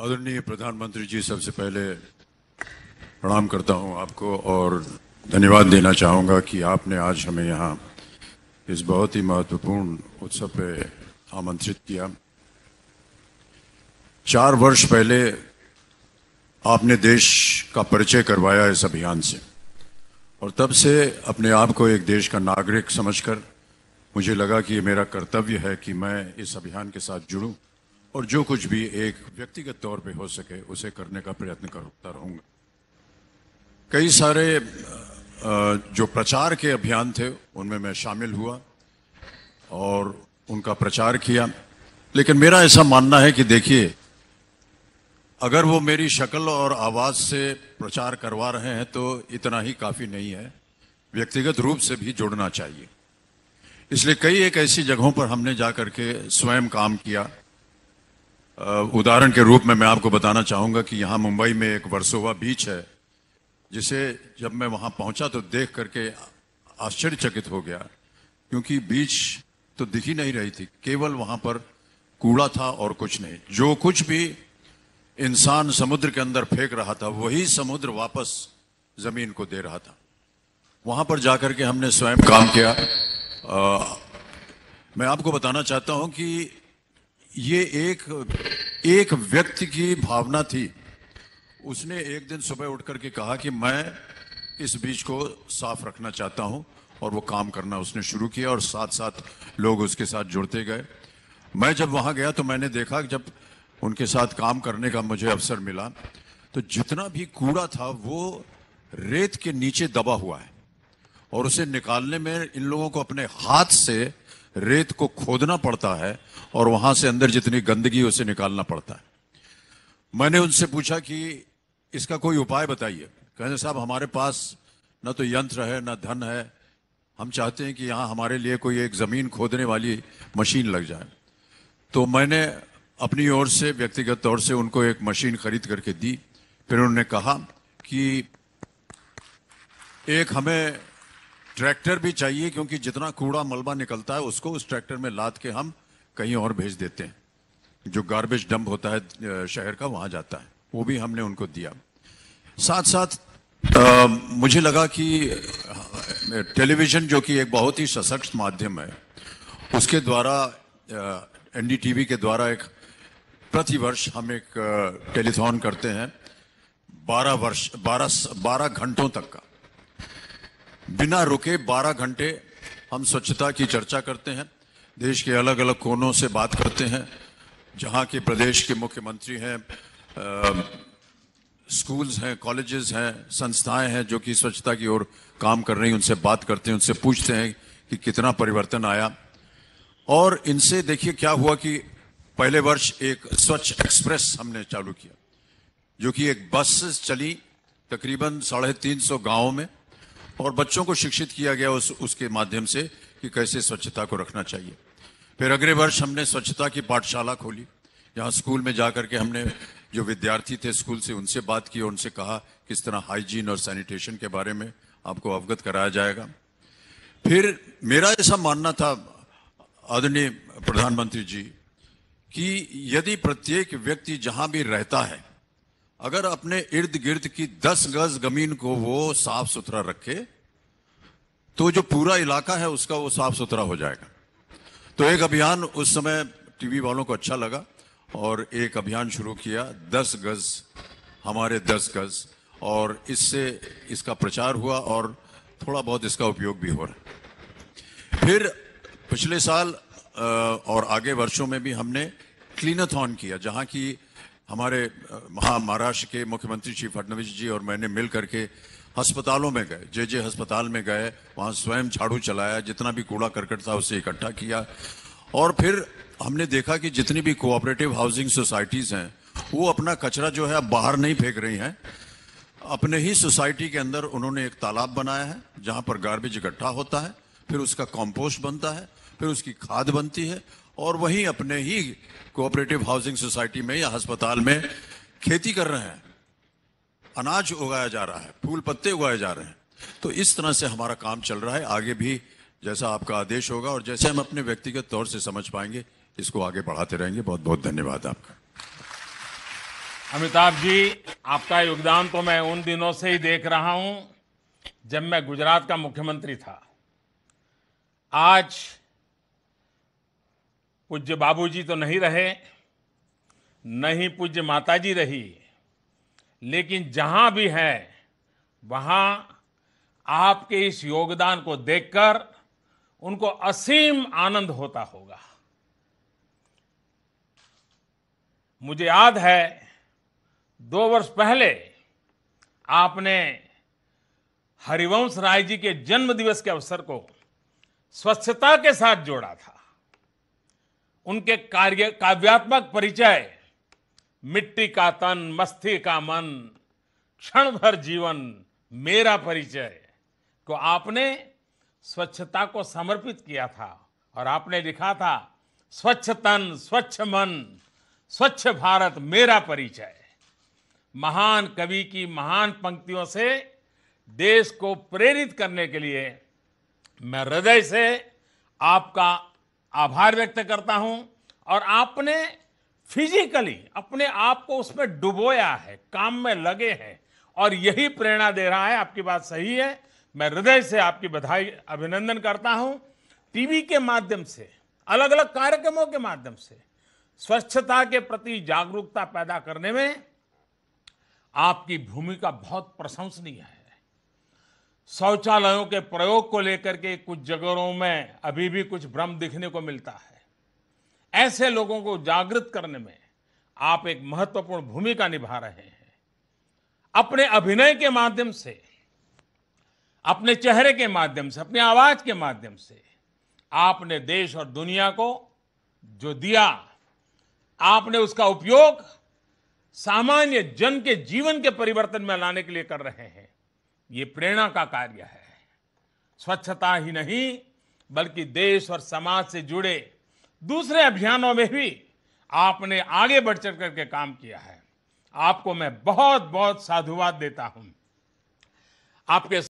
आदरणीय प्रधानमंत्री जी सबसे पहले प्रणाम करता हूं आपको और धन्यवाद देना चाहूँगा कि आपने आज हमें यहाँ इस बहुत ही महत्वपूर्ण उत्सव पे आमंत्रित किया चार वर्ष पहले आपने देश का परिचय करवाया इस अभियान से और तब से अपने आप को एक देश का नागरिक समझकर मुझे लगा कि ये मेरा कर्तव्य है कि मैं इस अभियान के साथ जुड़ूं और जो कुछ भी एक व्यक्तिगत तौर पे हो सके उसे करने का प्रयत्न करता रहूँगा कई सारे जो प्रचार के अभियान थे उनमें मैं शामिल हुआ और उनका प्रचार किया लेकिन मेरा ऐसा मानना है कि देखिए अगर वो मेरी शक्ल और आवाज़ से प्रचार करवा रहे हैं तो इतना ही काफ़ी नहीं है व्यक्तिगत रूप से भी जुड़ना चाहिए इसलिए कई एक ऐसी जगहों पर हमने जा कर के स्वयं काम किया उदाहरण के रूप में मैं आपको बताना चाहूंगा कि यहाँ मुंबई में एक वर्सोवा बीच है जिसे जब मैं वहां पहुंचा तो देख करके आश्चर्यचकित हो गया क्योंकि बीच तो दिख ही नहीं रही थी केवल वहां पर कूड़ा था और कुछ नहीं जो कुछ भी इंसान समुद्र के अंदर फेंक रहा था वही समुद्र वापस ज़मीन को दे रहा था वहां पर जाकर के हमने स्वयं काम किया आ, मैं आपको बताना चाहता हूँ कि ये एक एक व्यक्ति की भावना थी उसने एक दिन सुबह उठ करके कहा कि मैं इस बीच को साफ रखना चाहता हूं और वो काम करना उसने शुरू किया और साथ साथ लोग उसके साथ जुड़ते गए मैं जब वहां गया तो मैंने देखा जब उनके साथ काम करने का मुझे अवसर मिला तो जितना भी कूड़ा था वो रेत के नीचे दबा हुआ है और उसे निकालने में इन लोगों को अपने हाथ से रेत को खोदना पड़ता है और वहां से अंदर जितनी गंदगी उसे निकालना पड़ता है मैंने उनसे पूछा कि इसका कोई उपाय बताइए कहने साहब हमारे पास न तो यंत्र है न धन है हम चाहते हैं कि यहाँ हमारे लिए कोई एक ज़मीन खोदने वाली मशीन लग जाए तो मैंने अपनी ओर से व्यक्तिगत तौर से उनको एक मशीन खरीद करके दी फिर उन्होंने कहा कि एक हमें ट्रैक्टर भी चाहिए क्योंकि जितना कूड़ा मलबा निकलता है उसको उस ट्रैक्टर में लाद के हम कहीं और भेज देते हैं जो गार्बेज डंप होता है शहर का वहां जाता है वो भी हमने उनको दिया साथ साथ आ, मुझे लगा कि टेलीविज़न जो कि एक बहुत ही सशक्त माध्यम है उसके द्वारा एनडीटीवी के द्वारा एक प्रतिवर्ष हम एक टेलीथॉन करते हैं बारह वर्ष बारह बारह घंटों तक का बिना रुके 12 घंटे हम स्वच्छता की चर्चा करते हैं देश के अलग अलग कोनों से बात करते हैं जहाँ के प्रदेश के मुख्यमंत्री हैं स्कूल्स हैं कॉलेजेस हैं संस्थाएं हैं जो कि स्वच्छता की ओर काम कर रही उनसे बात करते हैं उनसे पूछते हैं कि कितना परिवर्तन आया और इनसे देखिए क्या हुआ कि पहले वर्ष एक स्वच्छ एक्सप्रेस हमने चालू किया जो कि एक बस चली तकरीबन साढ़े तीन सौ में और बच्चों को शिक्षित किया गया उस उसके माध्यम से कि कैसे स्वच्छता को रखना चाहिए फिर अगले वर्ष हमने स्वच्छता की पाठशाला खोली यहाँ स्कूल में जाकर के हमने जो विद्यार्थी थे स्कूल से उनसे बात की और उनसे कहा किस तरह हाइजीन और सैनिटेशन के बारे में आपको अवगत कराया जाएगा फिर मेरा ऐसा मानना था आदरणीय प्रधानमंत्री जी कि यदि प्रत्येक व्यक्ति जहाँ भी रहता है अगर अपने इर्द गिर्द की दस गज जमीन को वो साफ सुथरा रखे तो जो पूरा इलाका है उसका वो साफ सुथरा हो जाएगा तो एक अभियान उस समय टीवी वालों को अच्छा लगा और एक अभियान शुरू किया दस गज हमारे दस गज और इससे इसका प्रचार हुआ और थोड़ा बहुत इसका उपयोग भी हो रहा फिर पिछले साल और आगे वर्षों में भी हमने क्लीनथॉन किया जहाँ की हमारे महा महाराष्ट्र के मुख्यमंत्री श्री फडणवीस जी और मैंने मिल करके अस्पतालों में गए जे जे अस्पताल में गए वहाँ स्वयं झाड़ू चलाया जितना भी कूड़ा करकट था उसे इकट्ठा किया और फिर हमने देखा कि जितनी भी कोऑपरेटिव हाउसिंग सोसाइटीज़ हैं वो अपना कचरा जो है अब बाहर नहीं फेंक रही हैं अपने ही सोसाइटी के अंदर उन्होंने एक तालाब बनाया है जहाँ पर गार्बेज इकट्ठा होता है फिर उसका कॉम्पोस्ट बनता है फिर उसकी खाद बनती है और वहीं अपने ही कोऑपरेटिव हाउसिंग सोसाइटी में या अस्पताल में खेती कर रहे हैं अनाज उगाया जा रहा है फूल पत्ते उगाए जा रहे हैं तो इस तरह से हमारा काम चल रहा है आगे भी जैसा आपका आदेश होगा और जैसे हम अपने व्यक्तिगत तौर से समझ पाएंगे इसको आगे बढ़ाते रहेंगे बहुत बहुत धन्यवाद आपका अमिताभ जी आपका योगदान तो मैं उन दिनों से ही देख रहा हूं जब मैं गुजरात का मुख्यमंत्री था आज पूज्य बाबूजी तो नहीं रहे नहीं पूज्य माताजी रही लेकिन जहां भी हैं वहां आपके इस योगदान को देखकर उनको असीम आनंद होता होगा मुझे याद है दो वर्ष पहले आपने हरिवंश राय जी के जन्मदिवस के अवसर को स्वच्छता के साथ जोड़ा था उनके कार्य काव्यात्मक परिचय मिट्टी का तन मस्ती का मन क्षण भर जीवन मेरा परिचय को आपने स्वच्छता को समर्पित किया था और आपने लिखा था स्वच्छ तन स्वच्छ मन स्वच्छ भारत मेरा परिचय महान कवि की महान पंक्तियों से देश को प्रेरित करने के लिए मैं हृदय से आपका आभार व्यक्त करता हूं और आपने फिजिकली अपने आप को उसमें डुबोया है काम में लगे हैं और यही प्रेरणा दे रहा है आपकी बात सही है मैं हृदय से आपकी बधाई अभिनंदन करता हूं टीवी के माध्यम से अलग अलग कार्यक्रमों के माध्यम से स्वच्छता के प्रति जागरूकता पैदा करने में आपकी भूमिका बहुत प्रशंसनीय है शौचालयों के प्रयोग को लेकर के कुछ जगहों में अभी भी कुछ भ्रम दिखने को मिलता है ऐसे लोगों को जागृत करने में आप एक महत्वपूर्ण भूमिका निभा रहे हैं अपने अभिनय के माध्यम से अपने चेहरे के माध्यम से अपनी आवाज के माध्यम से आपने देश और दुनिया को जो दिया आपने उसका उपयोग सामान्य जन के जीवन के परिवर्तन में लाने के लिए कर रहे हैं ये प्रेरणा का कार्य है स्वच्छता ही नहीं बल्कि देश और समाज से जुड़े दूसरे अभियानों में भी आपने आगे बढ़ चढ़ करके काम किया है आपको मैं बहुत बहुत साधुवाद देता हूं आपके